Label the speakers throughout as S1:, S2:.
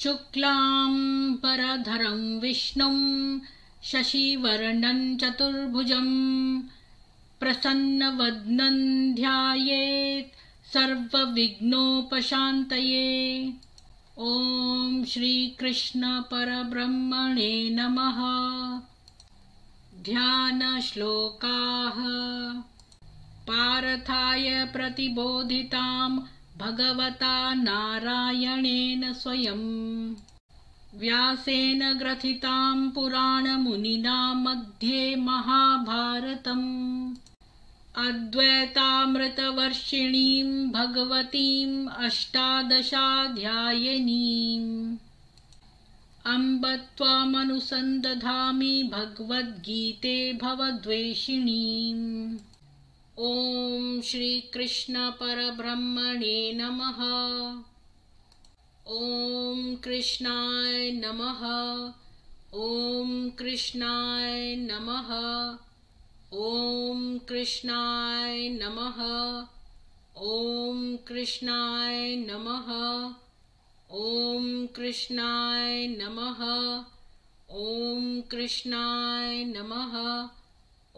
S1: शुक्लां परधरं विष्णुं शशिवर्णं चतुर्भुजं प्रसन्नवदनं ध्यायेत् सर्वविघ्नोपशान्तये ॐ श्रीकृष्णपरब्रह्मणे नमः ध्यानश्लोकाः पारथाय प्रतिबोधितां भगवता नारायणेन स्वयम् व्यासेन ग्रथितां पुराणमुनिना मध्ये महाभारतम् अद्वैतामृतवर्षिणीं भगवतीम् अष्टादशाध्यायिनीम् अम्ब त्वामनुसन्दधामि भगवद्गीते भवद्वेषिणीम् ॐ श्रीकृष्णपरब्रह्मणे नमः ॐ कृष्णाय नमः ॐ कृष्णाय नमः ॐ कृष्णाय नमः ॐ कृष्णाय नमः ॐ कृष्णाय नमः ॐ कृष्णाय नमः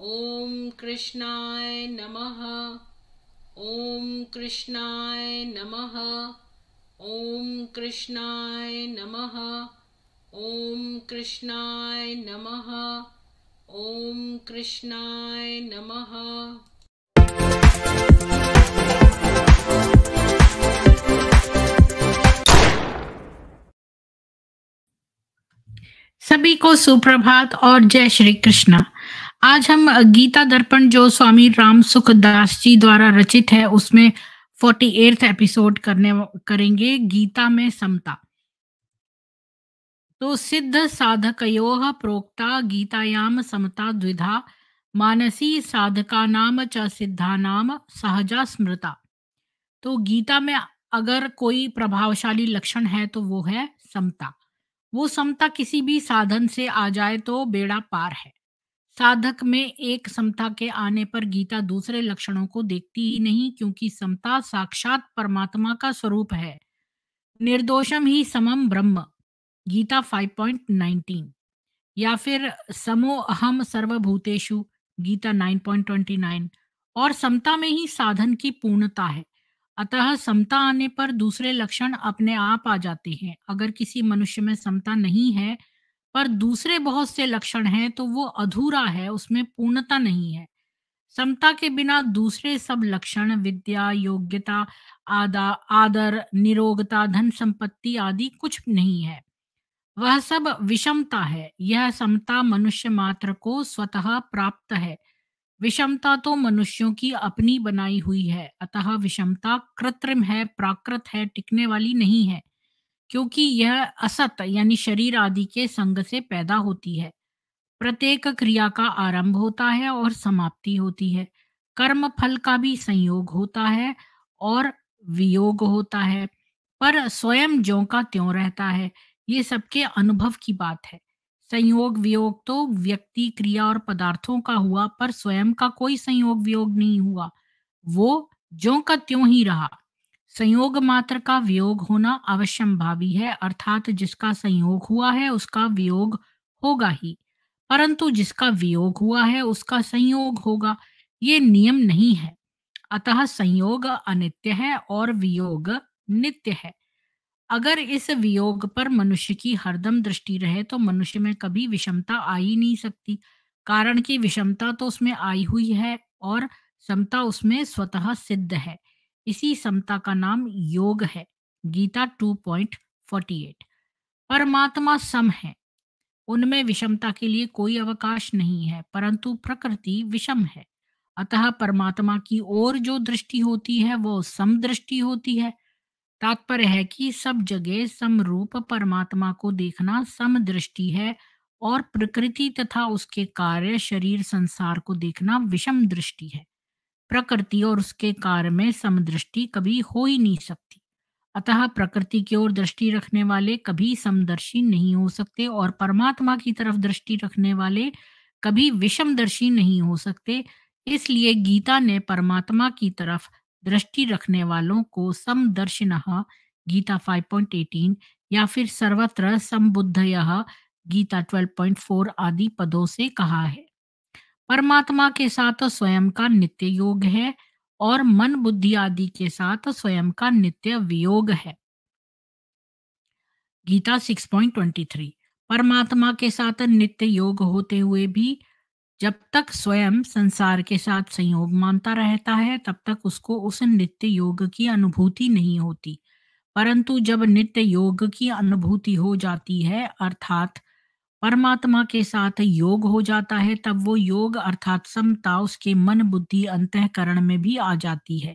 S1: ओम कृष्णाय नमः ओम कृष्णाय नमः ओम कृष्णाय नमः ओम कृष्णाय नमः ओम कृष्णाय नमः सभी को सुप्रभात और जय श्री कृष्णा आज हम गीता दर्पण जो स्वामी राम सुखदास जी द्वारा रचित है उसमें फोर्टी एथ एपिसोड करने करेंगे गीता में समता तो सिद्ध साधकयोः प्रोक्ता गीतायाम समता द्विधा मानसी साधका नाम च सिद्धा नाम सहजा स्मृता तो गीता में अगर कोई प्रभावशाली लक्षण है तो वो है समता वो समता किसी भी साधन से आ जाए तो बेड़ा पार है साधक में एक समता के आने पर गीता दूसरे लक्षणों को देखती ही नहीं क्योंकि समता साक्षात परमात्मा का स्वरूप है निर्दोषम ही समम ब्रह्म गीता 5.19 या फिर समो अहम सर्वभूतेशु गीता 9.29 और समता में ही साधन की पूर्णता है अतः समता आने पर दूसरे लक्षण अपने आप आ जाते हैं अगर किसी मनुष्य में समता नहीं है पर दूसरे बहुत से लक्षण हैं तो वो अधूरा है उसमें पूर्णता नहीं है समता के बिना दूसरे सब लक्षण विद्या योग्यता आदा आदर निरोगता धन संपत्ति आदि कुछ नहीं है वह सब विषमता है यह समता मनुष्य मात्र को स्वतः प्राप्त है विषमता तो मनुष्यों की अपनी बनाई हुई है अतः विषमता कृत्रिम है प्राकृत है टिकने वाली नहीं है क्योंकि यह असत यानी शरीर आदि के संग से पैदा होती है प्रत्येक क्रिया का आरंभ होता है और समाप्ति होती है कर्म फल का भी संयोग होता है और वियोग होता है पर स्वयं ज्यो का त्यों रहता है ये सबके अनुभव की बात है संयोग वियोग तो व्यक्ति क्रिया और पदार्थों का हुआ पर स्वयं का कोई संयोग वियोग नहीं हुआ वो ज्यो का त्यों ही रहा संयोग मात्र का वियोग होना अवश्यम भावी है अर्थात जिसका संयोग हुआ है उसका वियोग होगा ही परंतु जिसका वियोग हुआ है उसका संयोग होगा ये नियम नहीं है अतः संयोग अनित्य है और वियोग नित्य है अगर इस वियोग पर मनुष्य की हरदम दृष्टि रहे तो मनुष्य में कभी विषमता आ ही नहीं सकती कारण की विषमता तो उसमें आई हुई है और समता उसमें स्वतः सिद्ध है इसी समता का नाम योग है गीता 2.48 परमात्मा सम है उनमें विषमता के लिए कोई अवकाश नहीं है परंतु प्रकृति विषम है अतः परमात्मा की ओर जो दृष्टि होती है वो सम दृष्टि होती है तात्पर्य है कि सब जगह समरूप परमात्मा को देखना सम दृष्टि है और प्रकृति तथा उसके कार्य शरीर संसार को देखना विषम दृष्टि है प्रकृति और उसके कार्य में समदृष्टि कभी हो ही नहीं सकती अतः प्रकृति की ओर दृष्टि रखने वाले कभी समदर्शी नहीं हो सकते और परमात्मा की तरफ दृष्टि रखने वाले कभी विषमदर्शी नहीं हो सकते इसलिए गीता ने परमात्मा की तरफ दृष्टि रखने वालों को समदर्शिन गीता 5.18 या फिर सर्वत्र समबुद्ध गीता 12.4 आदि पदों से कहा है परमात्मा के साथ स्वयं का नित्य योग है और मन बुद्धि आदि के साथ स्वयं का नित्य वियोग है गीता 6.23 परमात्मा के साथ नित्य योग होते हुए भी जब तक स्वयं संसार के साथ संयोग मानता रहता है तब तक उसको उस नित्य योग की अनुभूति नहीं होती परंतु जब नित्य योग की अनुभूति हो जाती है अर्थात परमात्मा के साथ योग हो जाता है तब वो योग अर्थात समता उसके मन बुद्धि अंतकरण में भी आ जाती है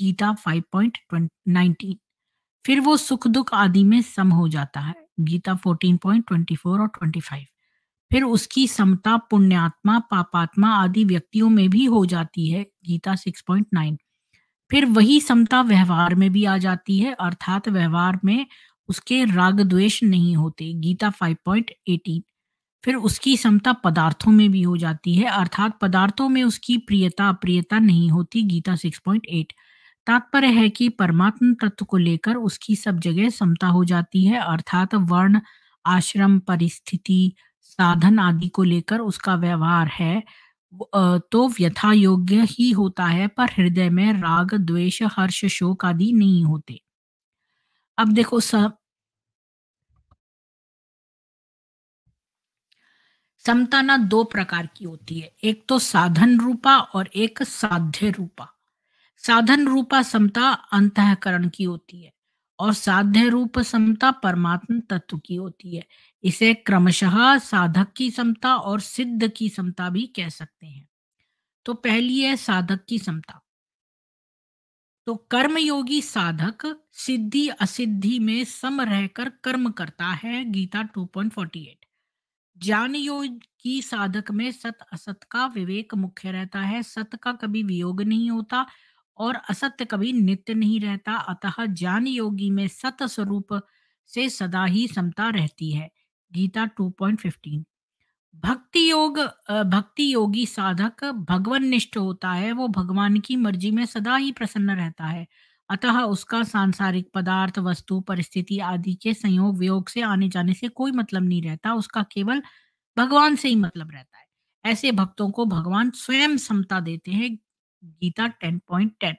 S1: गीता 5.19 फिर वो सुख दुख आदि में सम हो जाता है गीता 14.24 और 25 फिर उसकी समता पुण्यात्मा पापात्मा आदि व्यक्तियों में भी हो जाती है गीता 6.9 फिर वही समता व्यवहार में भी आ जाती है अर्थात व्यवहार में उसके राग द्वेष नहीं होते गीता 5.18 फिर उसकी समता पदार्थों में भी हो जाती है अर्थात पदार्थों में उसकी प्रियता अप्रियता नहीं होती गीता 6.8 तात्पर्य है कि परमात्म तत्व को लेकर उसकी सब जगह समता हो जाती है अर्थात वर्ण आश्रम परिस्थिति साधन आदि को लेकर उसका व्यवहार है तो व्यथा योग्य ही होता है पर हृदय में राग द्वेष हर्ष शोक आदि नहीं होते अब देखो सब समता ना दो प्रकार की होती है एक तो साधन रूपा और एक साध्य रूपा साधन रूपा समता अंतकरण की होती है और साध्य रूप समता परमात्म तत्व की होती है इसे क्रमशः साधक की समता और सिद्ध की समता भी कह सकते हैं तो पहली है साधक की समता तो कर्मयोगी साधक सिद्धि असिद्धि में सम रहकर कर्म करता है गीता 2.48 ज्ञान योग की साधक में सत असत का विवेक मुख्य रहता है सत का कभी वियोग नहीं होता और असत्य कभी नित्य नहीं रहता अतः ज्ञान योगी में सत स्वरूप से सदा ही समता रहती है गीता 2.15 भक्ति योग भक्ति योगी साधक भगवान निष्ठ होता है वो भगवान की मर्जी में सदा ही प्रसन्न रहता है अतः उसका सांसारिक पदार्थ वस्तु परिस्थिति आदि के संयोग वियोग से आने जाने से कोई मतलब नहीं रहता उसका केवल भगवान से ही मतलब रहता है ऐसे भक्तों को भगवान स्वयं समता देते हैं गीता टेन पॉइंट टेन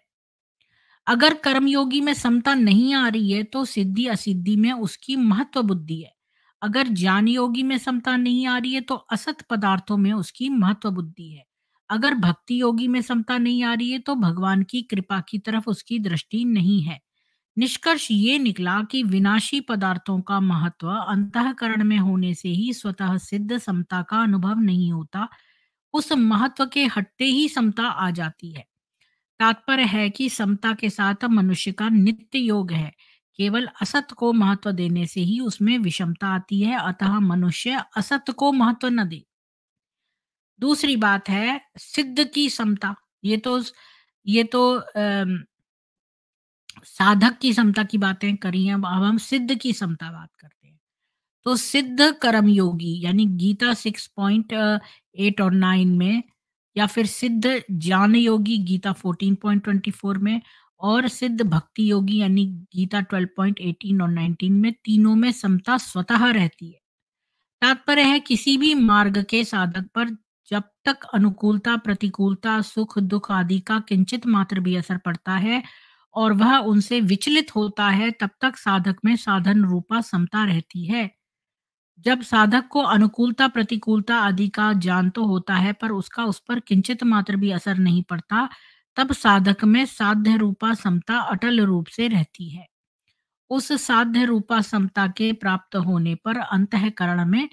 S1: अगर कर्मयोगी में समता नहीं आ रही है तो सिद्धि असिद्धि में उसकी महत्व बुद्धि है अगर ज्ञान योगी में समता नहीं आ रही है तो असत पदार्थों में उसकी महत्व बुद्धि है अगर भक्ति योगी में समता नहीं आ रही है तो भगवान की कृपा की तरफ उसकी दृष्टि नहीं है निष्कर्ष ये निकला कि विनाशी पदार्थों का महत्व अंतकरण में होने से ही स्वतः सिद्ध समता का अनुभव नहीं होता उस महत्व के हटते ही समता आ जाती है तात्पर्य है कि समता के साथ मनुष्य का नित्य योग है केवल असत को महत्व देने से ही उसमें विषमता आती है अतः मनुष्य असत को महत्व न दे दूसरी बात है सिद्ध की समता ये तो ये तो आ, साधक की समता की बातें करी हैं अब हम सिद्ध की समता बात करते हैं तो सिद्ध कर्म योगी यानी गीता सिक्स पॉइंट एट और नाइन में या फिर सिद्ध ज्ञान योगी Gita fourteen point twenty four में और सिद्ध भक्ति योगी यानी गीता 12.18 और 19 में तीनों में समता स्वतः रहती है तात्पर्य है किसी भी मार्ग के साधक पर जब तक अनुकूलता प्रतिकूलता सुख दुख आदि का किंचित मात्र भी असर पड़ता है और वह उनसे विचलित होता है तब तक साधक में साधन रूपा समता रहती है जब साधक को अनुकूलता प्रतिकूलता आदि का ज्ञान तो होता है पर उसका उस पर किंचित मात्र भी असर नहीं पड़ता तब साधक में साध्य रूपा समता अटल रूप से रहती है उस साध्य रूपा समता के प्राप्त होने पर अंतकरण में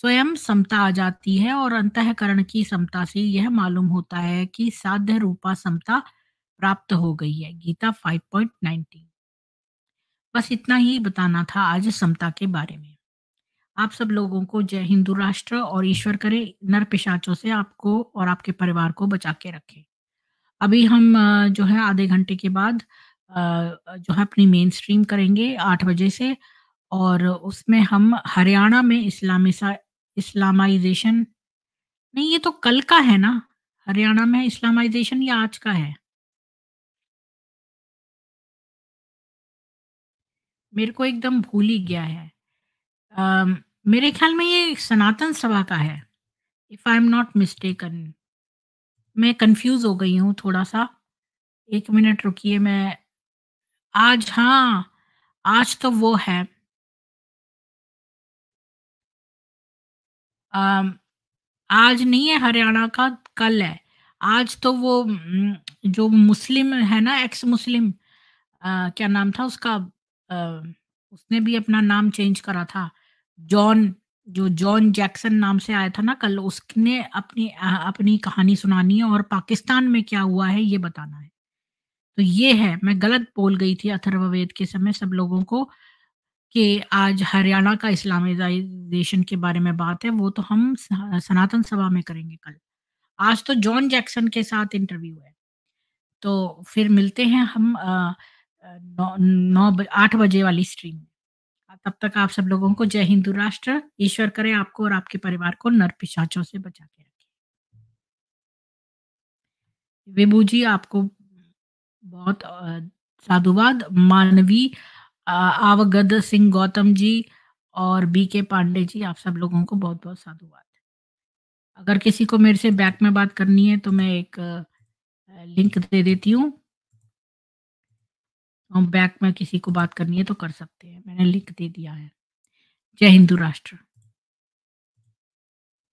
S1: स्वयं समता आ जाती है और अंतकरण की समता से यह मालूम होता है कि साध्य रूपा समता प्राप्त हो गई है गीता 5.19 बस इतना ही बताना था आज समता के बारे में आप सब लोगों को जय हिंदू राष्ट्र और ईश्वर करे नर पिशाचों से आपको और आपके परिवार को बचा के रखें अभी हम जो है आधे घंटे के बाद जो है अपनी मेन स्ट्रीम करेंगे आठ बजे से और उसमें हम हरियाणा में इस्लामिसा इस्लामाइजेशन नहीं ये तो कल का है ना हरियाणा में इस्लामाइजेशन या आज का है? मेरे को एकदम भूल ही गया है। आ, मेरे ख़्याल में ये सनातन सभा का है, if I am not mistaken. मैं कंफ्यूज हो गई हूँ थोड़ा-सा। एक मिनट रुकिए मैं आज हाँ, आज तो वो है। आज नहीं है हरियाणा का, कल है। आज तो वो जो मुस्लिम है ना एक्स मुस्लिम क्या नाम था उसका? आ, उसने भी अपना नाम चेंज करा था, जॉन जो जॉन जैक्सन नाम से आया था ना कल उसने अपनी अपनी कहानी सुनानी है और पाकिस्तान में क्या हुआ है ये बताना है तो ये है मैं गलत बोल गई थी अथर्ववेद के समय सब लोगों को कि आज हरियाणा का इस्लामाइजेशन के बारे में बात है वो तो हम सनातन सभा में करेंगे कल आज तो जॉन जैक्सन के साथ इंटरव्यू है तो फिर मिलते हैं हम नौ, नौ आठ बजे वाली स्ट्रीम में तब तक आप सब लोगों को जय हिंदू राष्ट्र ईश्वर करे आपको और आपके परिवार को नर पिशाचों से बचा के रखे विभू जी आपको बहुत साधुवाद मानवी आवगद सिंह गौतम जी और बी के पांडे जी आप सब लोगों को बहुत बहुत साधुवाद अगर किसी को मेरे से बैक में बात करनी है तो मैं एक लिंक दे देती हूँ हम बैक में किसी को बात करनी है तो कर सकते हैं मैंने लिख दे दिया है जय हिंदू राष्ट्र